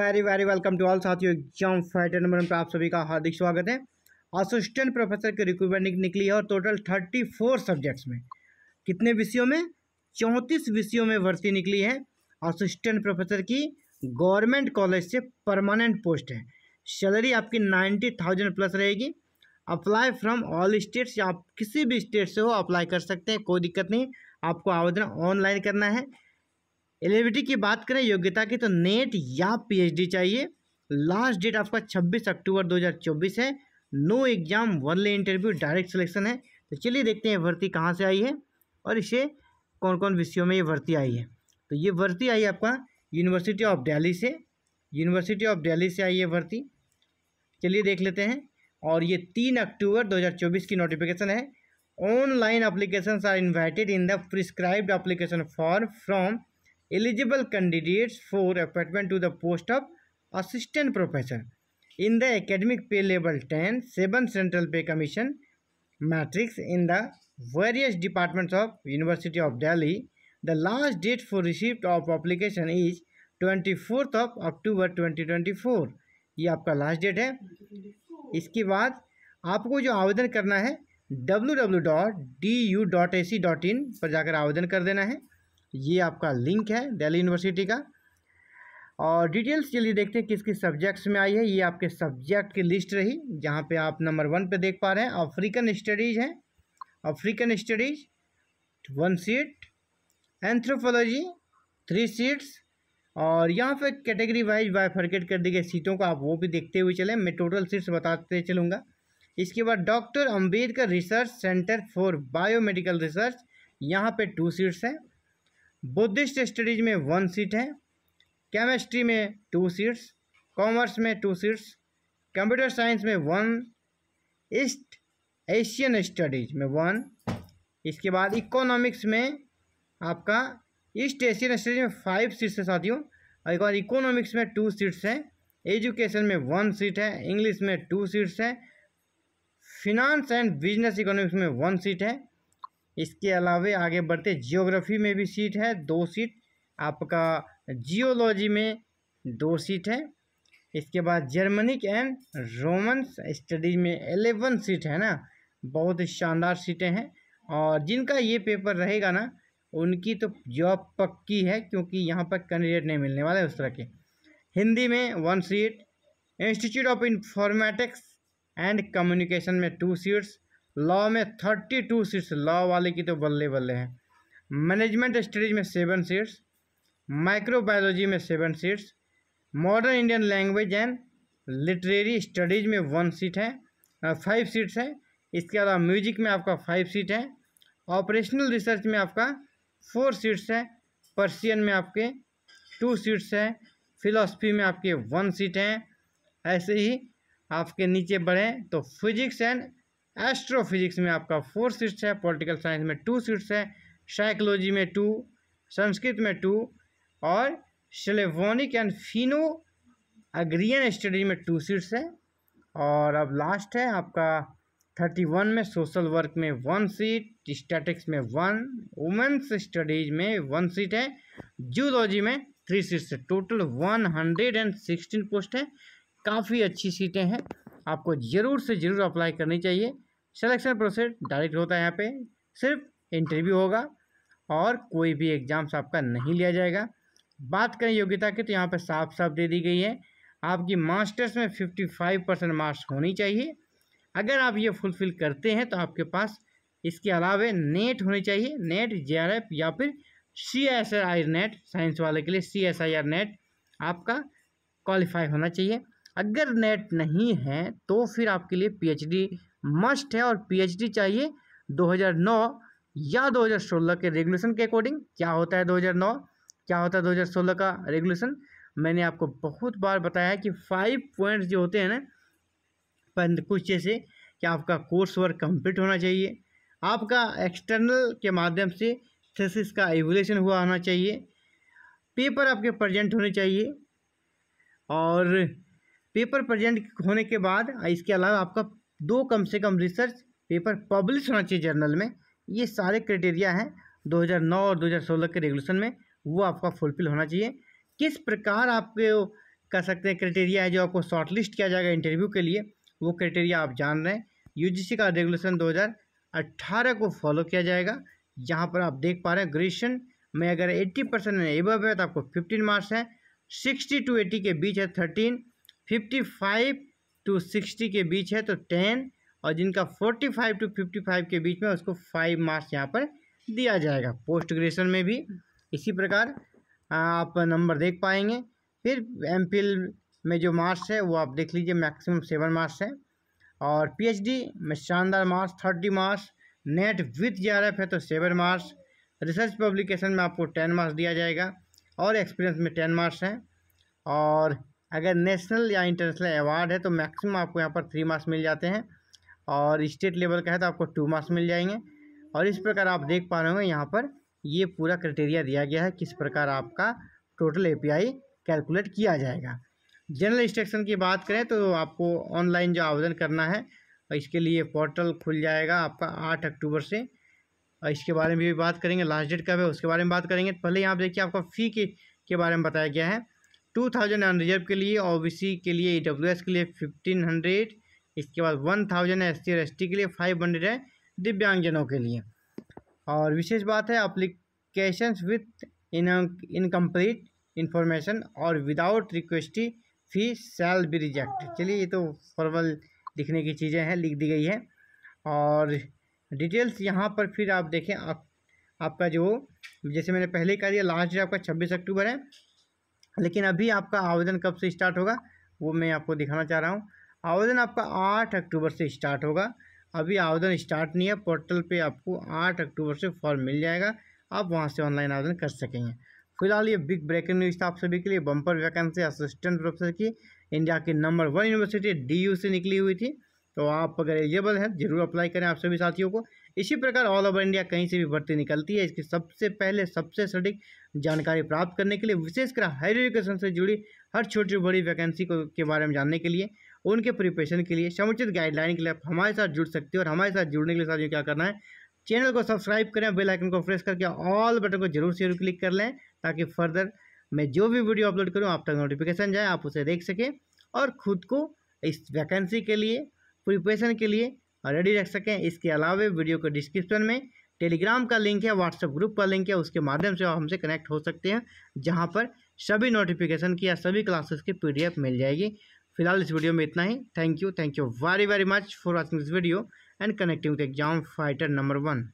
very very welcome to all साथियों exam fighter number पर आप सभी का हार्दिक स्वागत है असिस्टेंट प्रोफेसर की रिक्रूटमेंट निकली है और टोटल थर्टी फोर सब्जेक्ट्स में कितने विषयों में चौंतीस विषयों में भर्ती निकली है असिस्टेंट प्रोफेसर की गवर्नमेंट कॉलेज से परमानेंट पोस्ट है सैलरी आपकी नाइन्टी थाउजेंड प्लस रहेगी अप्लाई फ्रॉम ऑल स्टेट्स या आप किसी भी स्टेट से हो अप्लाई कर सकते हैं कोई दिक्कत नहीं आपको आवेदन ऑनलाइन करना है एलिबिलिटी की बात करें योग्यता की तो नेट या पीएचडी चाहिए लास्ट डेट आपका 26 अक्टूबर 2024 है no exam only interview direct selection है तो चलिए देखते हैं भर्ती कहाँ से आई है और इसे कौन कौन विषयों में ये भर्ती आई है तो ये भर्ती आई आपका यूनिवर्सिटी ऑफ डेली से यूनिवर्सिटी ऑफ डेली से आई है भर्ती चलिए देख लेते हैं और ये तीन अक्टूबर 2024 की नोटिफिकेशन है online application are invited in the prescribed application for from eligible candidates for appointment to the post of assistant professor in the academic pay level 10 7 central pay commission matrix in the various departments of university of delhi the last date for receipt of application is 24th of October 2024 ये आपका last date है इसके बाद आपको जो आवेदन करना है W W dot dot D U A C dot in पर जाकर आवेदन कर देना है ये आपका लिंक है दिल्ली यूनिवर्सिटी का और डिटेल्स चलिए देखते हैं किस किस सब्जेक्ट्स में आई है ये आपके सब्जेक्ट की लिस्ट रही जहाँ पे आप नंबर वन पे देख पा रहे हैं अफ्रीकन स्टडीज़ हैं African studies one seat anthropology three seats और यहाँ पे कैटेगरी वाइज फर्केट कर दी गई सीटों को आप वो भी देखते हुए चलें मैं टोटल सीट्स बताते चलूँगा इसके बाद doctor Ambedkar research centre for biomedical research यहाँ पर टू सीट्स हैं बुद्धिस्ट स्टडीज में वन सीट है केमिस्ट्री में टू सीट्स कॉमर्स में टू सीट्स कंप्यूटर साइंस में वन ईस्ट एशियन स्टडीज में वन इसके बाद इकोनॉमिक्स में आपका ईस्ट एशियन स्टडीज में फाइव सीट्स है साथियों और एक बार इकोनॉमिक्स में टू सीट्स हैं एजुकेशन में वन सीट है इंग्लिश में टू सीट्स है फिनांस एंड बिजनेस इकोनॉमिक्स में वन सीट है इसके अलावे आगे बढ़ते जियोग्राफी में भी सीट है दो सीट आपका जियोलॉजी में दो सीट है इसके बाद जर्मनिक एंड रोमन्स स्टडीज में एलेवन सीट है ना बहुत शानदार सीटें हैं और जिनका ये पेपर रहेगा ना उनकी तो जॉब पक्की है क्योंकि यहाँ पर कैंडिडेट नहीं मिलने वाला है उस तरह के हिंदी में one seat institute of informatics and communication में टू सीट्स लॉ में थर्टी टू सीट्स लॉ वाले की तो बल्ले बल्ले हैं मैनेजमेंट स्टडीज में सेवन सीट्स माइक्रोबायोलॉजी में seven seats modern Indian language and literary studies में वन सीट है फाइव सीट्स हैं इसके अलावा म्यूजिक में आपका फाइव सीट है ऑपरेशनल रिसर्च में आपका फोर सीट्स है पर्शियन में आपके टू सीट्स हैं फिलोसफी में आपके वन सीट हैं ऐसे ही आपके नीचे बढ़ें तो फिजिक्स एंड एस्ट्रोफिजिक्स में आपका फोर सीट्स है पॉलिटिकल साइंस में टू सीट्स है साइकोलॉजी में टू संस्कृत में टू और Slavonic and Finno Ugrian study में टू सीट्स है और अब लास्ट है आपका थर्टी वन में सोशल वर्क में वन सीट स्टैटिक्स में वन वुमेंस स्टडीज में वन सीट है जूलॉजी में थ्री सीट्स है total one hundred and sixteen post है काफ़ी अच्छी सीटें हैं आपको ज़रूर से ज़रूर अप्लाई करनी चाहिए सिलेक्शन प्रोसेस डायरेक्ट होता है यहाँ पे सिर्फ इंटरव्यू होगा और कोई भी एग्ज़ाम्स आपका नहीं लिया जाएगा बात करें योग्यता की तो यहाँ पर साफ साफ दे दी गई है आपकी मास्टर्स में फिफ्टी फाइव परसेंट मार्क्स होनी चाहिए अगर आप ये फुलफ़िल करते हैं तो आपके पास इसके अलावा नेट होनी चाहिए नेट जे या फिर C S I net science वाले के लिए C S I R net आपका क्वालिफाई होना चाहिए अगर नेट नहीं है तो फिर आपके लिए पीएचडी मस्ट है और पीएचडी चाहिए 2009 या 2016 के रेगुलेशन के अकॉर्डिंग क्या होता है 2009 क्या होता है 2016 का रेगुलेशन मैंने आपको बहुत बार बताया है कि फाइव पॉइंट्स जो होते हैं ना कुछ जैसे कि आपका कोर्स वर्क कंप्लीट होना चाहिए आपका एक्सटर्नल के माध्यम से थेसिस का एवोलेशन हुआ होना चाहिए पेपर आपके प्रजेंट होने चाहिए और पेपर प्रजेंट होने के बाद इसके अलावा आपका दो कम से कम रिसर्च पेपर पब्लिश होना चाहिए जर्नल में ये सारे क्राइटेरिया हैं 2009 और 2016 के रेगुलेशन में वो आपका फुलफिल होना चाहिए किस प्रकार आपके कह सकते हैं क्राइटेरिया है जो आपको शॉर्टलिस्ट किया जाएगा इंटरव्यू के लिए वो क्राइटेरिया आप जान रहे हैं यूजीसी का रेगुलेशन 2018 को फॉलो किया जाएगा यहाँ पर आप देख पा रहे हैं ग्रेजुएशन में अगर एट्टी परसेंट एब है तो आपको फिफ्टीन मार्क्स हैं सिक्सटी टू एटी के बीच है thirteen fifty five to sixty के बीच है तो टेन और जिनका forty five to fifty five के बीच में उसको फाइव मार्क्स यहाँ पर दिया जाएगा पोस्ट ग्रेजुएशन में भी इसी प्रकार आप नंबर देख पाएंगे फिर एम में जो मार्क्स है वो आप देख लीजिए मैक्सिमम सेवन मार्क्स है और पीएचडी में शानदार marks thirty marks net with F है तो सेवन मार्क्स रिसर्च पब्लिकेशन में आपको टेन मार्क्स दिया जाएगा और एक्सपीरियंस में टेन मार्क्स हैं और अगर नेशनल या इंटरनेशनल अवार्ड है तो मैक्सिमम आपको यहाँ पर थ्री मार्क्स मिल जाते हैं और स्टेट लेवल का है तो आपको टू मार्क्स मिल जाएंगे और इस प्रकार आप देख पा रहे होंगे यहाँ पर ये पूरा क्राइटेरिया दिया गया है किस प्रकार आपका टोटल एपीआई कैलकुलेट किया जाएगा जनरल इंस्ट्रक्शन की बात करें तो आपको ऑनलाइन जो आवेदन करना है और इसके लिए पोर्टल खुल जाएगा आपका आठ अक्टूबर से और इसके बारे में भी बात करेंगे लास्ट डेट कब है उसके बारे में बात करेंगे पहले यहाँ देखिए आपका फ़ी के, के बारे में बताया गया है टू थाउजेंड अनरिजर्व के लिए ओ के लिए ई e के लिए फिफ्टीन हंड्रेड इसके बाद वन थाउजेंड एस सी और एस के लिए फाइव हंड्रेड है दिव्यांगजनों के लिए और विशेष बात है application with in incomplete information और without requisite fee shall be reject चलिए ये तो फॉर्मल लिखने की चीज़ें हैं लिख दी गई है और डिटेल्स यहाँ पर फिर आप देखें आप, आपका जो जैसे मैंने पहले कहा दिया लास्ट डेट आपका छब्बीस अक्टूबर है लेकिन अभी आपका आवेदन कब से स्टार्ट होगा वो मैं आपको दिखाना चाह रहा हूँ आवेदन आपका आठ अक्टूबर से स्टार्ट होगा अभी आवेदन स्टार्ट नहीं है पोर्टल पे आपको आठ अक्टूबर से फॉर्म मिल जाएगा आप वहाँ से ऑनलाइन आवेदन कर सकेंगे फिलहाल ये बिग ब्रेकिंग न्यूज़ था आप सभी के लिए बम्पर वैकेंसी असिस्टेंट प्रोफेसर की इंडिया की नंबर वन यूनिवर्सिटी डी से निकली हुई थी तो आप अगर एलिजिबल हैं जरूर अप्लाई करें आप सभी साथियों को इसी प्रकार ऑल ओवर इंडिया कहीं से भी भर्ती निकलती है इसकी सबसे पहले सबसे सटीक जानकारी प्राप्त करने के लिए विशेषकर हायर एजुकेशन से जुड़ी हर छोटी बड़ी वैकेंसी को के बारे में जानने के लिए उनके प्रिपरेशन के लिए समुचित गाइडलाइन के लिए आप हमारे साथ जुड़ सकते हो और हमारे साथ जुड़ने के लिए ये क्या करना है चैनल को सब्सक्राइब करें बेल आइकन को प्रेस करके ऑल बटन को जरूर से जरूर क्लिक कर लें ताकि फर्दर मैं जो भी वीडियो अपलोड करूँ आप तक नोटिफिकेशन जाए आप उसे देख सकें और खुद को इस वैकेंसी के लिए प्रिपरेशन के लिए रेडी रख सकें इसके अलावा वीडियो के डिस्क्रिप्शन में टेलीग्राम का लिंक है व्हाट्सएप ग्रुप का लिंक है उसके माध्यम से आप हमसे कनेक्ट हो सकते हैं जहाँ पर सभी नोटिफिकेशन की या सभी क्लासेस की पी मिल जाएगी फिलहाल इस वीडियो में इतना ही thank you thank you very very much for watching this video and connecting with exam fighter number one